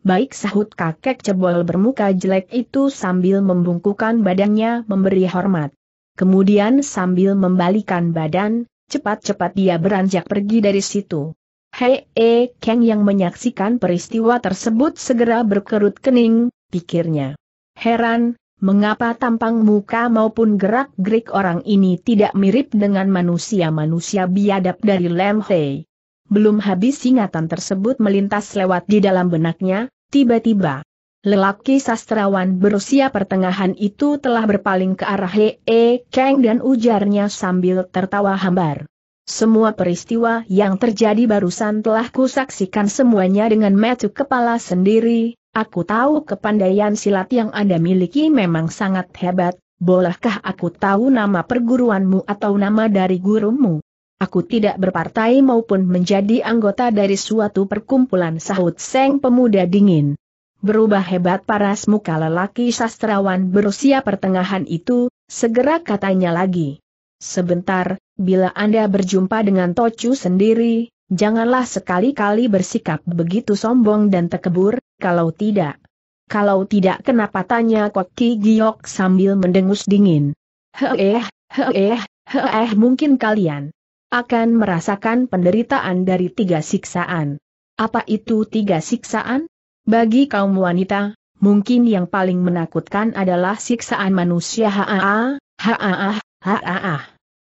Baik sahut kakek cebol bermuka jelek itu sambil membungkukan badannya memberi hormat. Kemudian sambil membalikan badan, cepat-cepat dia beranjak pergi dari situ. Hei, e, Kang yang menyaksikan peristiwa tersebut segera berkerut kening, pikirnya. Heran, mengapa tampang muka maupun gerak-gerik orang ini tidak mirip dengan manusia-manusia biadab dari Lem Hei. Belum habis ingatan tersebut melintas lewat di dalam benaknya, Tiba-tiba, lelaki sastrawan berusia pertengahan itu telah berpaling ke arah Hee Kang dan ujarnya sambil tertawa hambar. Semua peristiwa yang terjadi barusan telah kusaksikan semuanya dengan metu kepala sendiri, aku tahu kepandaian silat yang Anda miliki memang sangat hebat, bolehkah aku tahu nama perguruanmu atau nama dari gurumu? Aku tidak berpartai maupun menjadi anggota dari suatu perkumpulan sahut seng pemuda dingin. Berubah hebat paras muka lelaki sastrawan berusia pertengahan itu, segera katanya lagi. Sebentar, bila Anda berjumpa dengan Tocu sendiri, janganlah sekali-kali bersikap begitu sombong dan tekebur, kalau tidak. Kalau tidak kenapa tanya Koki Giok sambil mendengus dingin. Heeh, heeh, heeh, mungkin kalian akan merasakan penderitaan dari tiga siksaan. Apa itu tiga siksaan? Bagi kaum wanita, mungkin yang paling menakutkan adalah siksaan manusia haa, haa, haa.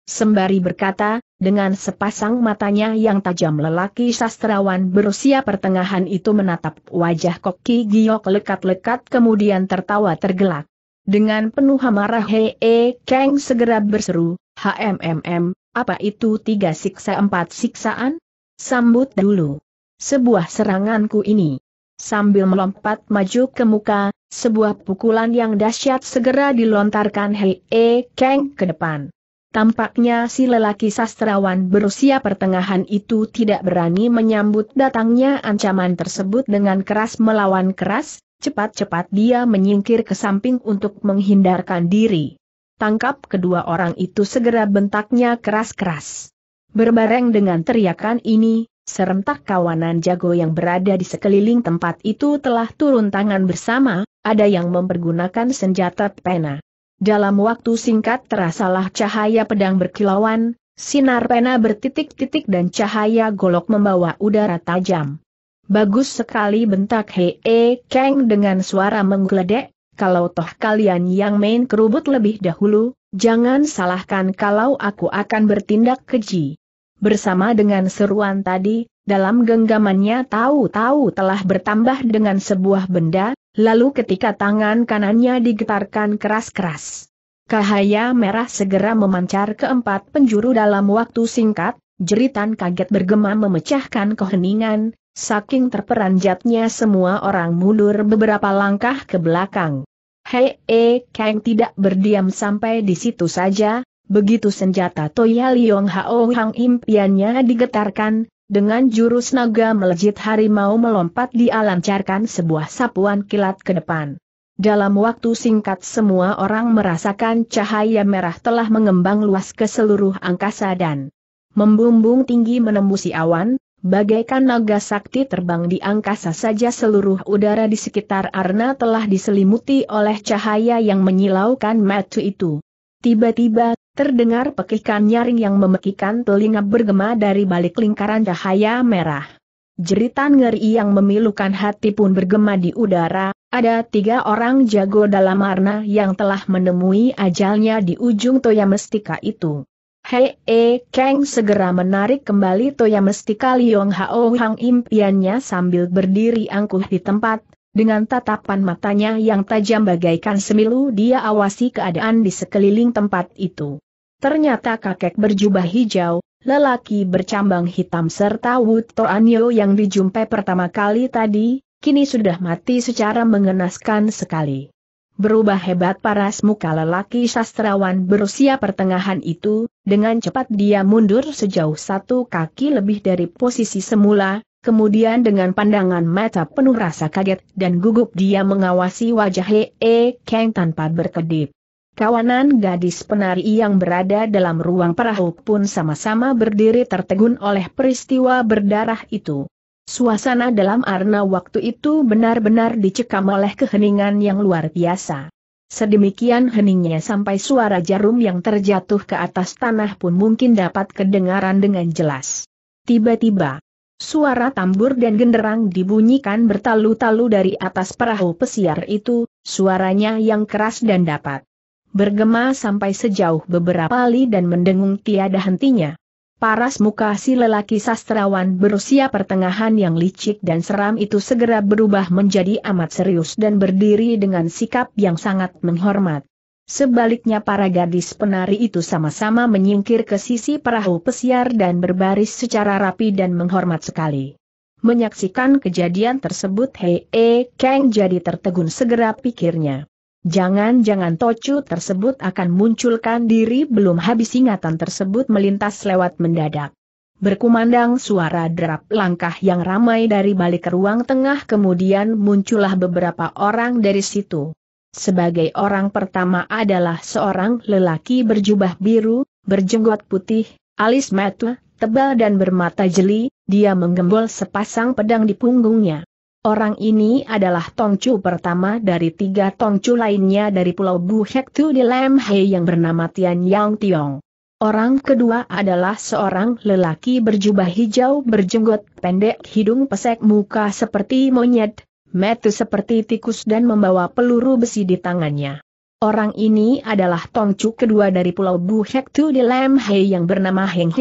Sembari berkata, dengan sepasang matanya yang tajam lelaki sastrawan berusia pertengahan itu menatap wajah Koki Giok lekat-lekat kemudian tertawa tergelak. Dengan penuh amarah Hee Kang segera berseru, HMMM, apa itu tiga siksa empat siksaan? Sambut dulu. Sebuah seranganku ini. Sambil melompat maju ke muka, sebuah pukulan yang dahsyat segera dilontarkan Hei E Kang ke depan. Tampaknya si lelaki sastrawan berusia pertengahan itu tidak berani menyambut datangnya ancaman tersebut dengan keras melawan keras, cepat-cepat dia menyingkir ke samping untuk menghindarkan diri. Tangkap kedua orang itu segera bentaknya keras-keras. Berbareng dengan teriakan ini, serentak kawanan jago yang berada di sekeliling tempat itu telah turun tangan bersama, ada yang mempergunakan senjata pena. Dalam waktu singkat terasalah cahaya pedang berkilauan, sinar pena bertitik-titik dan cahaya golok membawa udara tajam. Bagus sekali bentak Hee Kang dengan suara menggeledek, kalau toh kalian yang main kerubut lebih dahulu, jangan salahkan kalau aku akan bertindak keji. Bersama dengan seruan tadi, dalam genggamannya tahu-tahu telah bertambah dengan sebuah benda, lalu ketika tangan kanannya digetarkan keras-keras. Cahaya merah segera memancar ke empat penjuru dalam waktu singkat, jeritan kaget bergema memecahkan keheningan, Saking terperanjatnya semua orang mundur beberapa langkah ke belakang. Hei, e, Kang tidak berdiam sampai di situ saja, begitu senjata Toya Liong Hao Hang impiannya digetarkan, dengan jurus naga melejit harimau melompat dialancarkan sebuah sapuan kilat ke depan. Dalam waktu singkat semua orang merasakan cahaya merah telah mengembang luas ke seluruh angkasa dan membumbung tinggi menembusi awan, Bagaikan naga sakti terbang di angkasa saja seluruh udara di sekitar Arna telah diselimuti oleh cahaya yang menyilaukan matu itu. Tiba-tiba, terdengar pekikan nyaring yang memekikan telinga bergema dari balik lingkaran cahaya merah. Jeritan ngeri yang memilukan hati pun bergema di udara, ada tiga orang jago dalam Arna yang telah menemui ajalnya di ujung toya mestika itu. Hei E Kang segera menarik kembali Toya Mestika Liong Hao Hang impiannya sambil berdiri angkuh di tempat, dengan tatapan matanya yang tajam bagaikan semilu dia awasi keadaan di sekeliling tempat itu. Ternyata kakek berjubah hijau, lelaki bercambang hitam serta Wuto Anyo yang dijumpai pertama kali tadi, kini sudah mati secara mengenaskan sekali. Berubah hebat paras muka lelaki sastrawan berusia pertengahan itu, dengan cepat dia mundur sejauh satu kaki lebih dari posisi semula, kemudian dengan pandangan mata penuh rasa kaget dan gugup dia mengawasi wajah He Hee Kang tanpa berkedip. Kawanan gadis penari yang berada dalam ruang perahu pun sama-sama berdiri tertegun oleh peristiwa berdarah itu. Suasana dalam arna waktu itu benar-benar dicekam oleh keheningan yang luar biasa. Sedemikian heningnya sampai suara jarum yang terjatuh ke atas tanah pun mungkin dapat kedengaran dengan jelas. Tiba-tiba, Suara tambur dan genderang dibunyikan bertalu-talu dari atas perahu pesiar itu, suaranya yang keras dan dapat. Bergema sampai sejauh beberapa li dan mendengung tiada hentinya. Paras muka si lelaki sastrawan berusia pertengahan yang licik dan seram itu segera berubah menjadi amat serius dan berdiri dengan sikap yang sangat menghormat. Sebaliknya para gadis penari itu sama-sama menyingkir ke sisi perahu pesiar dan berbaris secara rapi dan menghormat sekali. Menyaksikan kejadian tersebut Hei E Kang jadi tertegun segera pikirnya. Jangan-jangan Tocu tersebut akan munculkan diri belum habis ingatan tersebut melintas lewat mendadak. Berkumandang suara derap langkah yang ramai dari balik ruang tengah kemudian muncullah beberapa orang dari situ. Sebagai orang pertama adalah seorang lelaki berjubah biru, berjenggot putih, alis mata, tebal dan bermata jeli, dia menggembol sepasang pedang di punggungnya. Orang ini adalah Tongcu pertama dari tiga Tongcu lainnya dari Pulau Buhektu di Lemhe yang bernama Tian Yang Tiong. Orang kedua adalah seorang lelaki berjubah hijau berjenggot pendek hidung pesek muka seperti monyet, metu seperti tikus dan membawa peluru besi di tangannya. Orang ini adalah Tongcu kedua dari Pulau Buhektu di Lemhe yang bernama Heng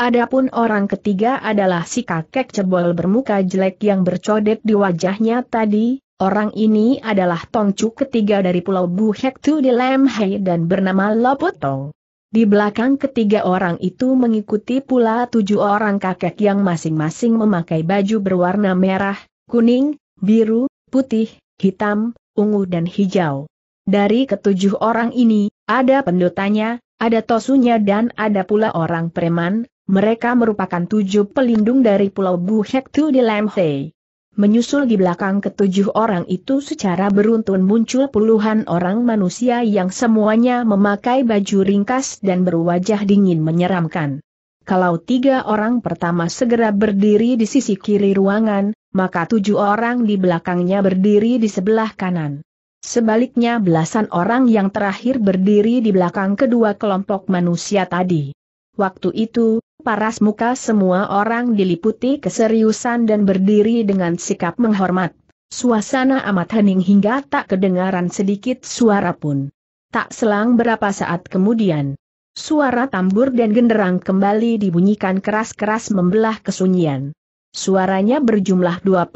Adapun orang ketiga adalah si kakek cebol bermuka jelek yang bercodet di wajahnya tadi, orang ini adalah tongcu ketiga dari Pulau Buhek Tu di Lemhai dan bernama Lopotong. Di belakang ketiga orang itu mengikuti pula tujuh orang kakek yang masing-masing memakai baju berwarna merah, kuning, biru, putih, hitam, ungu dan hijau. Dari ketujuh orang ini, ada pendotanya, ada tosunya dan ada pula orang preman, mereka merupakan tujuh pelindung dari Pulau Buhektu di Lamhei. Menyusul di belakang ketujuh orang itu secara beruntun muncul puluhan orang manusia yang semuanya memakai baju ringkas dan berwajah dingin menyeramkan. Kalau tiga orang pertama segera berdiri di sisi kiri ruangan, maka tujuh orang di belakangnya berdiri di sebelah kanan. Sebaliknya belasan orang yang terakhir berdiri di belakang kedua kelompok manusia tadi. Waktu itu, paras muka semua orang diliputi keseriusan dan berdiri dengan sikap menghormat. Suasana amat hening hingga tak kedengaran sedikit suara pun. Tak selang berapa saat kemudian, suara tambur dan genderang kembali dibunyikan keras-keras membelah kesunyian. Suaranya berjumlah 21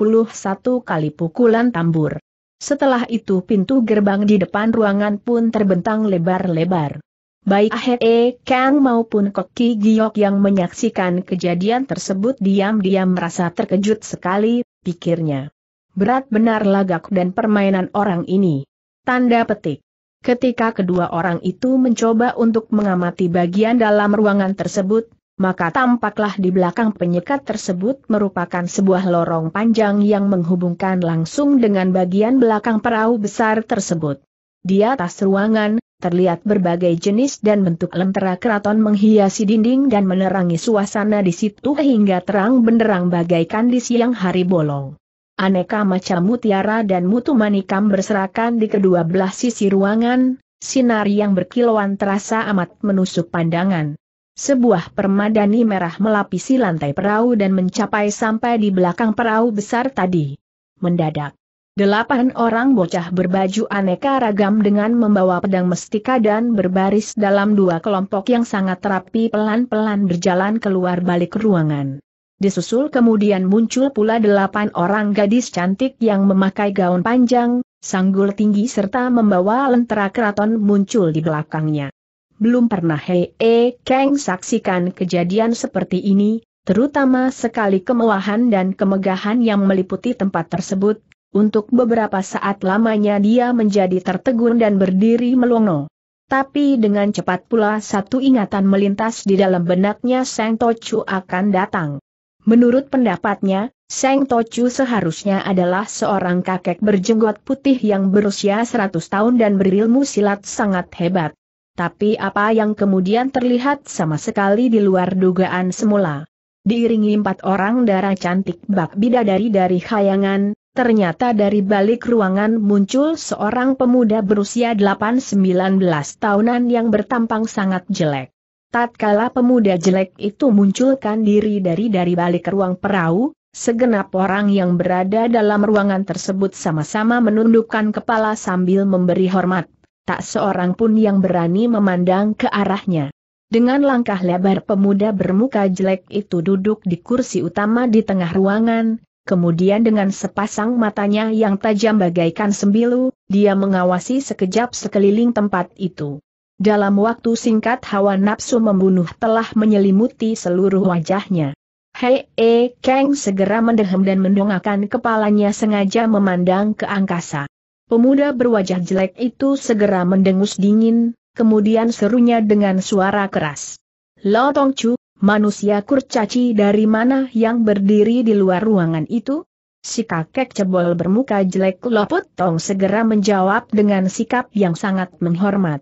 kali pukulan tambur. Setelah itu pintu gerbang di depan ruangan pun terbentang lebar-lebar. Baik Ahe eh, Kang maupun Koki Giok yang menyaksikan kejadian tersebut diam-diam merasa terkejut sekali, pikirnya. Berat benar lagak dan permainan orang ini. Tanda petik. Ketika kedua orang itu mencoba untuk mengamati bagian dalam ruangan tersebut, maka tampaklah di belakang penyekat tersebut merupakan sebuah lorong panjang yang menghubungkan langsung dengan bagian belakang perahu besar tersebut. Di atas ruangan, terlihat berbagai jenis dan bentuk lentera keraton menghiasi dinding dan menerangi suasana di situ hingga terang benderang bagaikan di siang hari bolong. Aneka macam mutiara dan mutu manikam berserakan di kedua belah sisi ruangan, sinar yang berkilauan terasa amat menusuk pandangan. Sebuah permadani merah melapisi lantai perahu dan mencapai sampai di belakang perahu besar tadi. Mendadak, Delapan orang bocah berbaju aneka ragam dengan membawa pedang mestika dan berbaris dalam dua kelompok yang sangat rapi pelan-pelan berjalan keluar balik ruangan. Disusul kemudian muncul pula delapan orang gadis cantik yang memakai gaun panjang, sanggul tinggi serta membawa lentera keraton muncul di belakangnya. Belum pernah Hei -e Kang saksikan kejadian seperti ini, terutama sekali kemewahan dan kemegahan yang meliputi tempat tersebut, untuk beberapa saat lamanya dia menjadi tertegun dan berdiri melongo. Tapi dengan cepat pula satu ingatan melintas di dalam benaknya Seng Tochu akan datang. Menurut pendapatnya, Seng Tochu seharusnya adalah seorang kakek berjenggot putih yang berusia 100 tahun dan berilmu silat sangat hebat. Tapi apa yang kemudian terlihat sama sekali di luar dugaan semula. Diiringi empat orang darah cantik bak bidadari dari khayangan, Ternyata dari balik ruangan muncul seorang pemuda berusia 8-19 tahunan yang bertampang sangat jelek. Tatkala pemuda jelek itu munculkan diri dari dari balik ruang perahu, segenap orang yang berada dalam ruangan tersebut sama-sama menundukkan kepala sambil memberi hormat. Tak seorang pun yang berani memandang ke arahnya. Dengan langkah lebar pemuda bermuka jelek itu duduk di kursi utama di tengah ruangan, kemudian dengan sepasang matanya yang tajam bagaikan sembilu, dia mengawasi sekejap sekeliling tempat itu. Dalam waktu singkat hawa nafsu membunuh telah menyelimuti seluruh wajahnya. Hei E Kang segera mendehem dan mendongakkan kepalanya sengaja memandang ke angkasa. Pemuda berwajah jelek itu segera mendengus dingin, kemudian serunya dengan suara keras. Lo Tong Chu, manusia kurcaci dari mana yang berdiri di luar ruangan itu? Si kakek cebol bermuka jelek Lopot Tong segera menjawab dengan sikap yang sangat menghormat.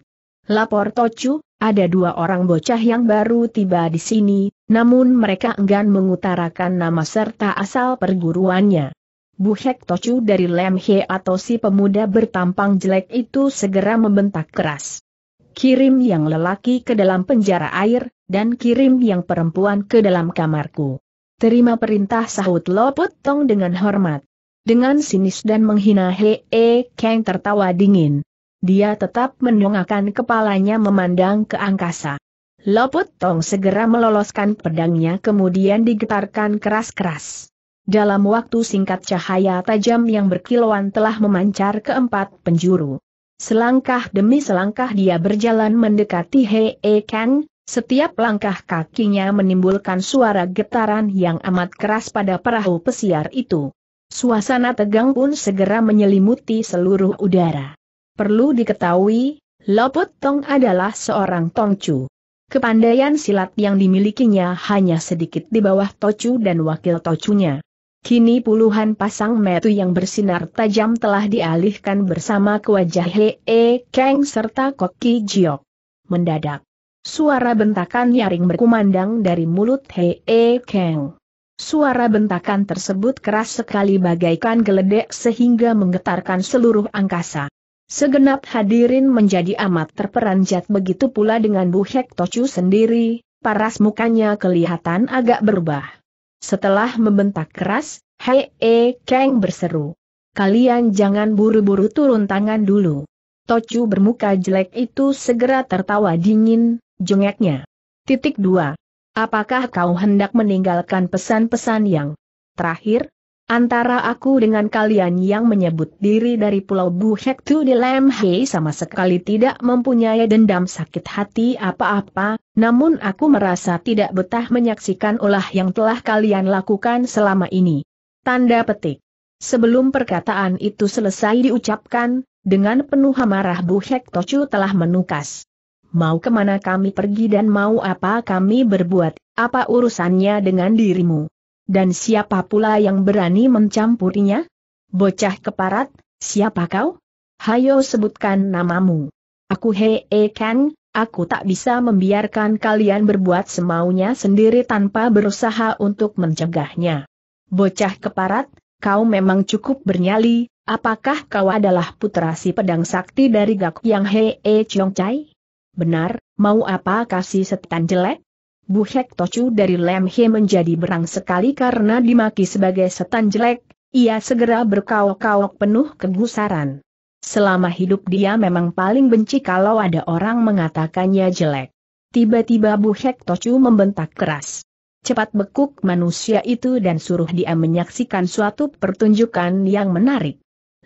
Lapor Tocu, ada dua orang bocah yang baru tiba di sini, namun mereka enggan mengutarakan nama serta asal perguruannya. Buhek Hek Tocu dari Lemhe atau si pemuda bertampang jelek itu segera membentak keras. Kirim yang lelaki ke dalam penjara air, dan kirim yang perempuan ke dalam kamarku. Terima perintah sahut Lo Putong dengan hormat. Dengan sinis dan menghina Hee E Kang tertawa dingin. Dia tetap mendongakkan kepalanya memandang ke angkasa. Loput Tong segera meloloskan pedangnya kemudian digetarkan keras-keras. Dalam waktu singkat cahaya tajam yang berkilauan telah memancar ke empat penjuru. Selangkah demi selangkah dia berjalan mendekati Hee Kang, setiap langkah kakinya menimbulkan suara getaran yang amat keras pada perahu pesiar itu. Suasana tegang pun segera menyelimuti seluruh udara. Perlu diketahui, Lopot Tong adalah seorang Tongcu. Kepandaian silat yang dimilikinya hanya sedikit di bawah Tocu dan wakil Tocunya. Kini puluhan pasang metu yang bersinar tajam telah dialihkan bersama ke wajah Hee Kang serta Koki Jiok. Mendadak, Suara bentakan nyaring berkumandang dari mulut Hei e Kang. Suara bentakan tersebut keras sekali bagaikan geledek sehingga menggetarkan seluruh angkasa. Segenap hadirin menjadi amat terperanjat begitu pula dengan Bu Hek Tocu sendiri, paras mukanya kelihatan agak berubah. Setelah membentak keras, Hei e Kang berseru. Kalian jangan buru-buru turun tangan dulu. Tocu bermuka jelek itu segera tertawa dingin, jengeknya. Titik 2. Apakah kau hendak meninggalkan pesan-pesan yang terakhir? Antara aku dengan kalian yang menyebut diri dari Pulau Buhek Tu di Lemhe sama sekali tidak mempunyai dendam sakit hati apa-apa, namun aku merasa tidak betah menyaksikan olah yang telah kalian lakukan selama ini. Tanda petik. Sebelum perkataan itu selesai diucapkan, dengan penuh amarah Bu Hek Tochu telah menukas mau kemana kami pergi dan mau apa kami berbuat, apa urusannya dengan dirimu? Dan siapa pula yang berani mencampurinya? Bocah keparat, siapa kau? Hayo sebutkan namamu. Aku Hee Kang, aku tak bisa membiarkan kalian berbuat semaunya sendiri tanpa berusaha untuk mencegahnya. Bocah keparat, kau memang cukup bernyali, apakah kau adalah putra si pedang sakti dari Gak Yang Hee Chong Chai? Benar, mau apa kasih setan jelek? Bu Hek Tocu dari He menjadi berang sekali karena dimaki sebagai setan jelek, ia segera berkaok-kaok penuh kegusaran. Selama hidup dia memang paling benci kalau ada orang mengatakannya jelek. Tiba-tiba Bu Hek Tocu membentak keras. Cepat bekuk manusia itu dan suruh dia menyaksikan suatu pertunjukan yang menarik.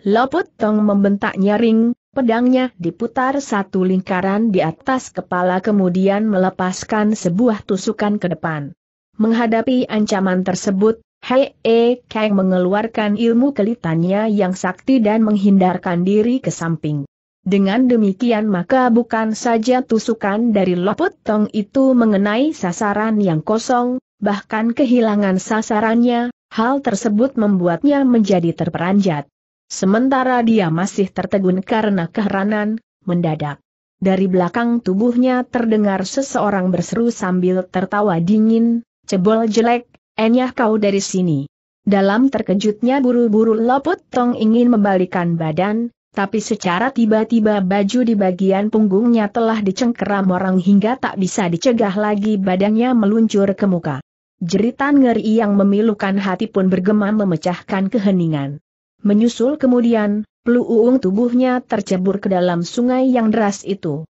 Loput Tong membentak nyaring, Pedangnya diputar satu lingkaran di atas kepala kemudian melepaskan sebuah tusukan ke depan. Menghadapi ancaman tersebut, Hei E Kang mengeluarkan ilmu kelitannya yang sakti dan menghindarkan diri ke samping. Dengan demikian maka bukan saja tusukan dari Loput tong itu mengenai sasaran yang kosong, bahkan kehilangan sasarannya, hal tersebut membuatnya menjadi terperanjat. Sementara dia masih tertegun karena keheranan, mendadak. Dari belakang tubuhnya terdengar seseorang berseru sambil tertawa dingin, cebol jelek, enyah kau dari sini. Dalam terkejutnya buru-buru Loput Tong ingin membalikan badan, tapi secara tiba-tiba baju di bagian punggungnya telah dicengkeram orang hingga tak bisa dicegah lagi badannya meluncur ke muka. Jeritan ngeri yang memilukan hati pun bergema memecahkan keheningan. Menyusul kemudian, peluung tubuhnya tercebur ke dalam sungai yang deras itu.